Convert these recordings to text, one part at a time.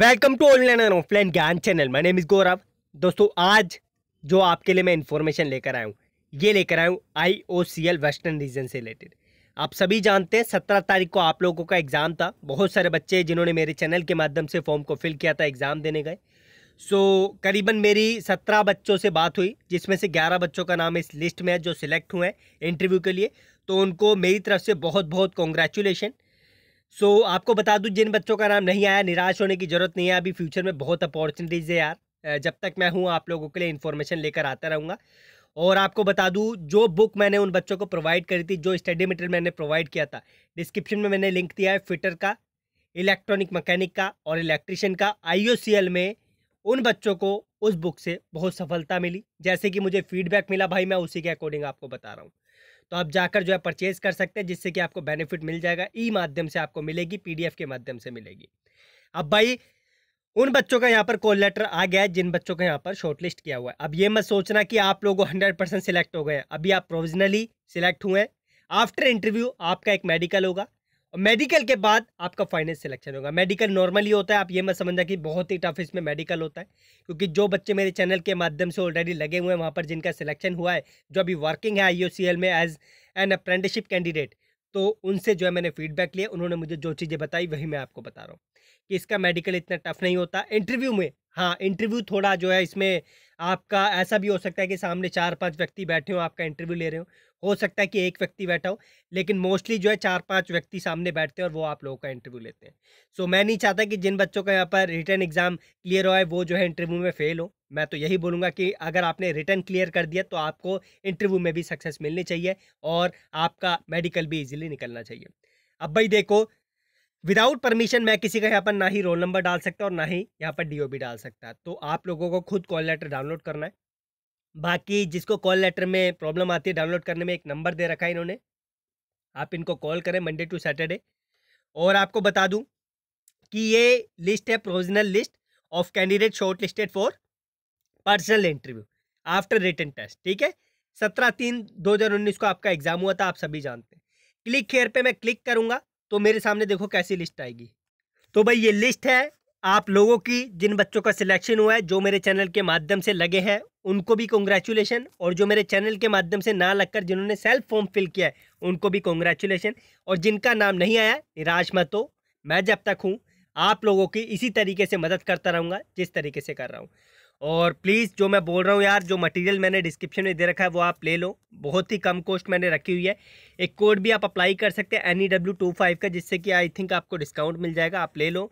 welcome to online offline Gyan channel my name is Gaurav दोस्तों आज जो आपके लिए मैं इन्फॉर्मेशन लेकर आया हूँ ये लेकर आया हूँ I O C L western region से रिलेटेड आप सभी जानते हैं सत्रह तारीख को आप लोगों का एग्ज़ाम था बहुत सारे बच्चे जिन्होंने मेरे चैनल के माध्यम से फॉर्म को फिल किया था एग्ज़ाम देने गए सो so, करीबन मेरी सत्रह बच्चों से बात हुई जिसमें से ग्यारह बच्चों का नाम इस लिस्ट में है जो सिलेक्ट हुए हैं इंटरव्यू के लिए तो उनको मेरी तरफ से बहुत बहुत कॉन्ग्रेचुलेशन सो so, आपको बता दूं जिन बच्चों का नाम नहीं आया निराश होने की ज़रूरत नहीं है अभी फ्यूचर में बहुत अपॉर्चुनिटीज़ है यार जब तक मैं हूँ आप लोगों के लिए इन्फॉर्मेशन लेकर आता रहूँगा और आपको बता दूँ जो बुक मैंने उन बच्चों को प्रोवाइड करी थी जो स्टडी मटेरियल मैंने प्रोवाइड किया था डिस्क्रिप्शन में मैंने लिंक दिया है फिटर का इलेक्ट्रॉनिक मैकेनिक का और इलेक्ट्रिशियन का आई में उन बच्चों को उस बुक से बहुत सफलता मिली जैसे कि मुझे फीडबैक मिला भाई मैं उसी के अकॉर्डिंग आपको बता रहा हूँ तो आप जाकर जो है परचेज़ कर सकते हैं जिससे कि आपको बेनिफिट मिल जाएगा ई माध्यम से आपको मिलेगी पीडीएफ के माध्यम से मिलेगी अब भाई उन बच्चों का यहाँ पर कॉल लेटर आ गया है जिन बच्चों का यहाँ पर शॉर्टलिस्ट किया हुआ है अब ये मत सोचना कि आप लोग हंड्रेड परसेंट सिलेक्ट हो गए अभी आप प्रोविजनली सिलेक्ट हुए हैं आफ्टर इंटरव्यू आपका एक मेडिकल होगा मेडिकल के बाद आपका फाइनेंस सिलेक्शन होगा मेडिकल नॉर्मली होता है आप ये मत समझना कि बहुत ही टफ इसमें मेडिकल होता है क्योंकि जो बच्चे मेरे चैनल के माध्यम से ऑलरेडी लगे हुए हैं वहाँ पर जिनका सिलेक्शन हुआ है जो अभी वर्किंग है आई में एज एन अप्रेंटिसशिप कैंडिडेट तो उनसे जो है मैंने फीडबैक लिया उन्होंने मुझे जो चीज़ें बताई वही मैं आपको बता रहा हूँ कि इसका मेडिकल इतना टफ नहीं होता इंटरव्यू में हाँ इंटरव्यू थोड़ा जो है इसमें आपका ऐसा भी हो सकता है कि सामने चार पांच व्यक्ति बैठे हो आपका इंटरव्यू ले रहे हो हो सकता है कि एक व्यक्ति बैठा हो लेकिन मोस्टली जो है चार पांच व्यक्ति सामने बैठते हैं और वो आप लोगों का इंटरव्यू लेते हैं सो so, मैं नहीं चाहता कि जिन बच्चों का यहाँ पर रिटर्न एग्जाम क्लियर हुआ है वो जो है इंटरव्यू में फेल हो मैं तो यही बोलूँगा कि अगर आपने रिटर्न क्लियर कर दिया तो आपको इंटरव्यू में भी सक्सेस मिलनी चाहिए और आपका मेडिकल भी ईजिली निकलना चाहिए अब भाई देखो विदाउट परमिशन मैं किसी का यहाँ पर ना ही रोल नंबर डाल सकता और ना ही यहाँ पर डीओबी डाल सकता तो आप लोगों को खुद कॉल लेटर डाउनलोड करना है बाकी जिसको कॉल लेटर में प्रॉब्लम आती है डाउनलोड करने में एक नंबर दे रखा है इन्होंने आप इनको कॉल करें मंडे टू सैटरडे और आपको बता दूँ कि ये लिस्ट है provisional list of candidate shortlisted for personal interview after written test ठीक है सत्रह तीन दो हज़ार उन्नीस को आपका एग्ज़ाम हुआ था आप सभी जानते हैं क्लिक हेयर पे मैं क्लिक करूँगा तो मेरे सामने देखो कैसी लिस्ट आएगी तो भाई ये लिस्ट है आप लोगों की जिन बच्चों का सिलेक्शन हुआ है जो मेरे चैनल के माध्यम से लगे हैं उनको भी कॉन्ग्रेचुलेसन और जो मेरे चैनल के माध्यम से ना लगकर जिन्होंने सेल्फ फॉर्म फिल किया है उनको भी कॉन्ग्रेचुलेसन और जिनका नाम नहीं आया निराश मत हो मैं जब तक हूँ आप लोगों की इसी तरीके से मदद करता रहूँगा जिस तरीके से कर रहा हूँ और प्लीज़ जो मैं बोल रहा हूँ यार जो मटेरियल मैंने डिस्क्रिप्शन में दे रखा है वो आप ले लो बहुत ही कम कॉस्ट मैंने रखी हुई है एक कोड भी आप अप्लाई कर सकते हैं N E W two five का जिससे कि आई थिंक आपको डिस्काउंट मिल जाएगा आप ले लो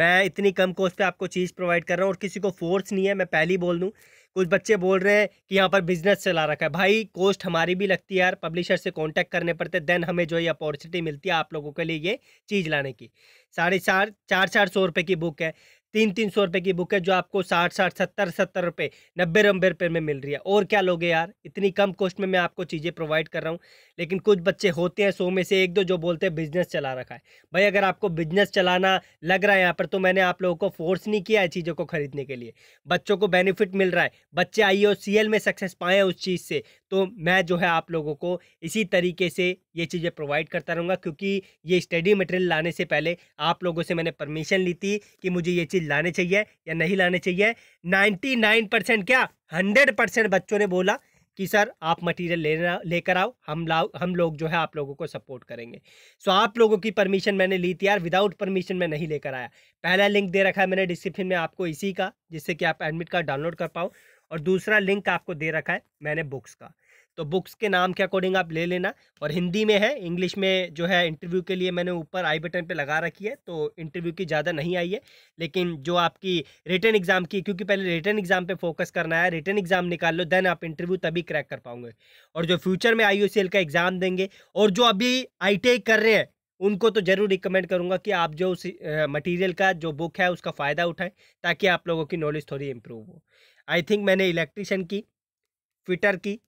मैं इतनी कम कॉस्ट पे आपको चीज़ प्रोवाइड कर रहा हूँ और किसी को फोर्स नहीं है मैं पहली बोल दूँ कुछ बच्चे बोल रहे हैं कि यहाँ पर बिजनेस चला रखा है भाई कॉस्ट हमारी भी लगती है यार पब्लिशर से कांटेक्ट करने पड़ते हैं देन हमें जो ये अपॉर्चुनिटी मिलती है आप लोगों के लिए ये चीज़ लाने की साढ़े चार चार चार सौ रुपये की बुक है तीन तीन सौ रुपये की बुक है जो आपको साठ साठ सत्तर सत्तर रुपये नब्बे नब्बे रुपये में मिल रही है और क्या लोगे यार इतनी कम कॉस्ट में मैं आपको चीज़ें प्रोवाइड कर रहा हूँ लेकिन कुछ बच्चे होते हैं सौ में से एक दो जो बोलते हैं बिजनेस चला रखा है भाई अगर आपको बिजनेस चलाना लग रहा है यहाँ पर तो मैंने आप लोगों को फोर्स नहीं किया है चीज़ों को खरीदने के लिए बच्चों को बेनिफिट मिल रहा है बच्चे आई में सक्सेस पाए उस चीज़ से तो मैं जो है आप लोगों को इसी तरीके से ये चीज़ें प्रोवाइड करता रहूँगा क्योंकि ये स्टडी मटेरियल लाने से पहले आप लोगों से मैंने परमिशन ली थी कि मुझे ये चीज़ लाने चाहिए या नहीं लाने चाहिए नाइन्टी नाइन परसेंट क्या हंड्रेड परसेंट बच्चों ने बोला कि सर आप मटेरियल लेना लेकर आओ हम लाओ हम लोग जो है आप लोगों को सपोर्ट करेंगे सो so, आप लोगों की परमिशन मैंने ली थी यार विदाउट परमिशन मैं नहीं लेकर आया पहला लिंक दे रखा है मैंने डिस्क्रिप्शन में आपको इसी का जिससे कि आप एडमिट कार्ड डाउनलोड कर पाओ और दूसरा लिंक आपको दे रखा है मैंने बुक्स का तो बुक्स के नाम के अकॉर्डिंग आप ले लेना और हिंदी में है इंग्लिश में जो है इंटरव्यू के लिए मैंने ऊपर आई बटन पे लगा रखी है तो इंटरव्यू की ज़्यादा नहीं आई है लेकिन जो आपकी रिटर्न एग्ज़ाम की क्योंकि पहले रिटर्न एग्ज़ाम पर फोकस करना है रिटर्न एग्ज़ाम निकाल लो देन आप इंटरव्यू तभी क्रैक कर पाओगे और जो फ्यूचर में आई का एग्ज़ाम देंगे और जो अभी आई कर रहे हैं उनको तो ज़रूर रिकमेंड करूँगा कि आप जो उस मटेरियल का जो बुक है उसका फ़ायदा उठाएं ताकि आप लोगों की नॉलेज थोड़ी इम्प्रूव हो आई थिंक मैंने इलेक्ट्रिशियन की फिटर की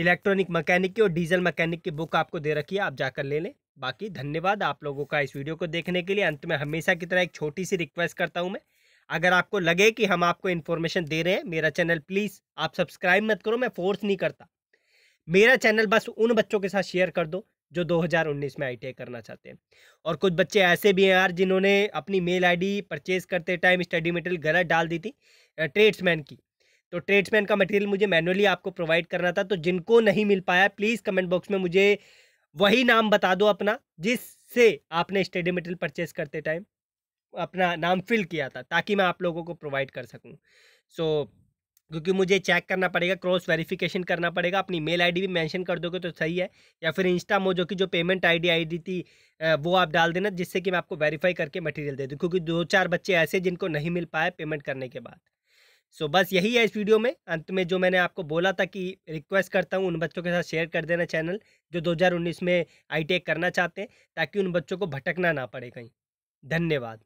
इलेक्ट्रॉनिक मैकेनिक की और डीजल मैकेनिक की बुक आपको दे रखी है आप जाकर ले लें बाकी धन्यवाद आप लोगों का इस वीडियो को देखने के लिए अंत में हमेशा की तरह एक छोटी सी रिक्वेस्ट करता हूँ मैं अगर आपको लगे कि हम आपको इन्फॉर्मेशन दे रहे हैं मेरा चैनल प्लीज़ आप सब्सक्राइब मत करो मैं फोर्स नहीं करता मेरा चैनल बस उन बच्चों के साथ शेयर कर दो जो 2019 में आई करना चाहते हैं और कुछ बच्चे ऐसे भी हैं यार जिन्होंने अपनी मेल आईडी परचेज करते टाइम स्टडी मटेरियल गलत डाल दी थी ट्रेड्समैन की तो ट्रेड्समैन का मटेरियल मुझे मैनुअली आपको प्रोवाइड करना था तो जिनको नहीं मिल पाया प्लीज़ कमेंट बॉक्स में मुझे वही नाम बता दो अपना जिससे आपने स्टडी मटेरियल परचेस करते टाइम अपना नाम फिल किया था ताकि मैं आप लोगों को प्रोवाइड कर सकूँ सो so, क्योंकि मुझे चेक करना पड़ेगा क्रॉस वेरिफिकेशन करना पड़ेगा अपनी मेल आईडी भी मेंशन कर दोगे तो सही है या फिर इंस्टा मोजो की जो पेमेंट आईडी आईडी थी वो आप डाल देना जिससे कि मैं आपको वेरीफाई करके मटेरियल दे दूँ क्योंकि दो चार बच्चे ऐसे जिनको नहीं मिल पाए पेमेंट करने के बाद सो बस यही है इस वीडियो में अंत में जो मैंने आपको बोला था कि रिक्वेस्ट करता हूँ उन बच्चों के साथ शेयर कर देना चैनल जो 2019 में आई करना चाहते हैं ताकि उन बच्चों को भटकना ना पड़े कहीं धन्यवाद